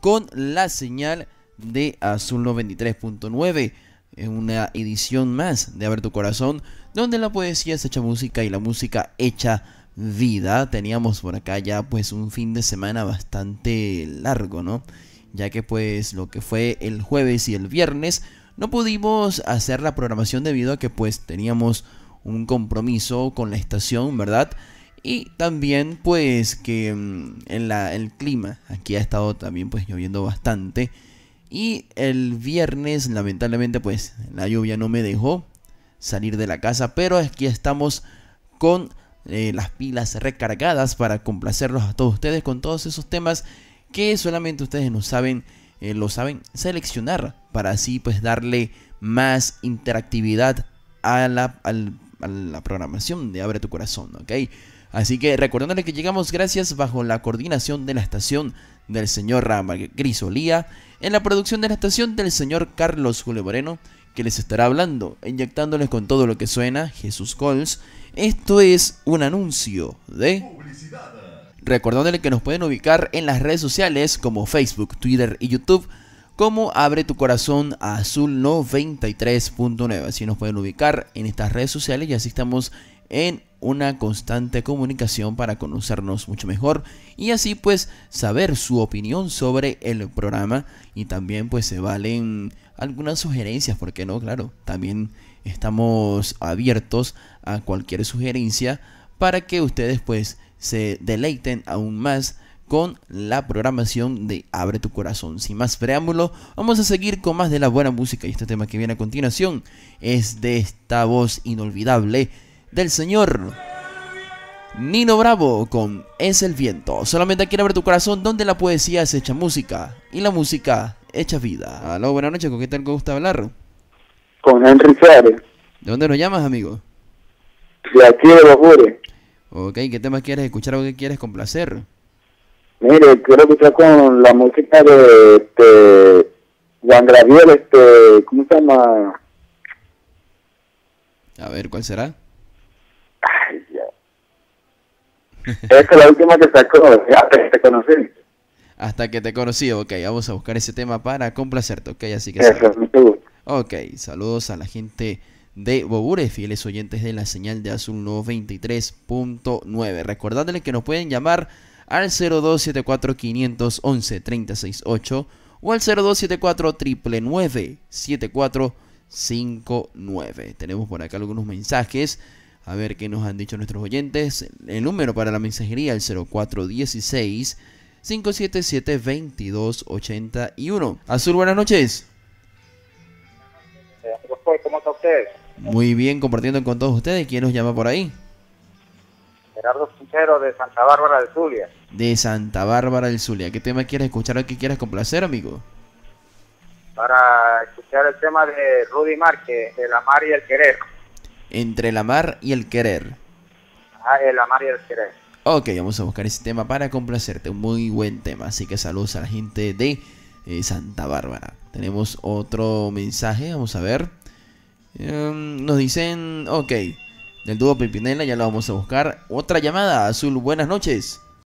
con la señal de Azul 93.9. en una edición más de Abre tu Corazón, donde la poesía es hecha música y la música hecha vida. Teníamos por acá ya pues un fin de semana bastante largo, ¿no? Ya que pues lo que fue el jueves y el viernes no pudimos hacer la programación debido a que pues teníamos un compromiso con la estación, ¿verdad? Y también pues que mm, en la, el clima, aquí ha estado también pues lloviendo bastante. Y el viernes lamentablemente pues la lluvia no me dejó salir de la casa, pero aquí estamos con eh, las pilas recargadas para complacerlos a todos ustedes con todos esos temas que solamente ustedes no saben, eh, lo saben seleccionar para así pues darle más interactividad a la, a la programación de Abre tu Corazón, ¿ok? Así que recordándole que llegamos gracias bajo la coordinación de la estación del señor Rama Grisolía, en la producción de la estación del señor Carlos Julio Moreno, que les estará hablando, inyectándoles con todo lo que suena Jesús Cols. Esto es un anuncio de publicidad. Recordándole que nos pueden ubicar en las redes sociales como Facebook, Twitter y YouTube como Abre tu Corazón a Azul 93.9. Así nos pueden ubicar en estas redes sociales y así estamos en una constante comunicación para conocernos mucho mejor y así pues saber su opinión sobre el programa y también pues se valen algunas sugerencias, porque no? Claro, también estamos abiertos a cualquier sugerencia para que ustedes pues se deleiten aún más con la programación de Abre tu Corazón. Sin más preámbulo, vamos a seguir con más de la buena música y este tema que viene a continuación es de esta voz inolvidable del señor Nino Bravo con Es el Viento. Solamente aquí Abre tu Corazón donde la poesía es hecha música y la música hecha vida. Aló, buenas noches, ¿con qué tal gusta hablar? Con Henry Suárez. ¿De dónde nos llamas, amigo? De aquí de Ok, ¿qué tema quieres escuchar o qué quieres complacer? Mire, quiero escuchar con la música de este, Juan Gabriel, este, ¿cómo se llama? A ver, ¿cuál será? Ay, ya. es la última que sacó, hasta que te conocí. Hasta que te conocí, ok, vamos a buscar ese tema para complacerte, ok, así que... Eso, Ok, saludos a la gente de Bobure, fieles oyentes de la señal de Azul 923.9. Recordándoles que nos pueden llamar al 0274 511 368 o al 0274 cinco 7459. Tenemos por acá algunos mensajes. A ver qué nos han dicho nuestros oyentes. El número para la mensajería es el 0416 577 2281. Azul, buenas noches. Eh, Muy bien, compartiendo con todos ustedes. ¿Quién nos llama por ahí? Gerardo Puchero de Santa Bárbara de Zulia de Santa Bárbara del Zulia. ¿Qué tema quieres escuchar o qué quieres complacer, amigo? Para escuchar el tema de Rudy Márquez, de la mar y el querer. Entre la mar y el querer. Ah, el eh, amar y el querer. Ok, vamos a buscar ese tema para complacerte. Un muy buen tema. Así que saludos a la gente de eh, Santa Bárbara. Tenemos otro mensaje, vamos a ver. Em, nos dicen, ok, del dúo Pipinela, ya lo vamos a buscar. Otra llamada, Azul, buenas noches.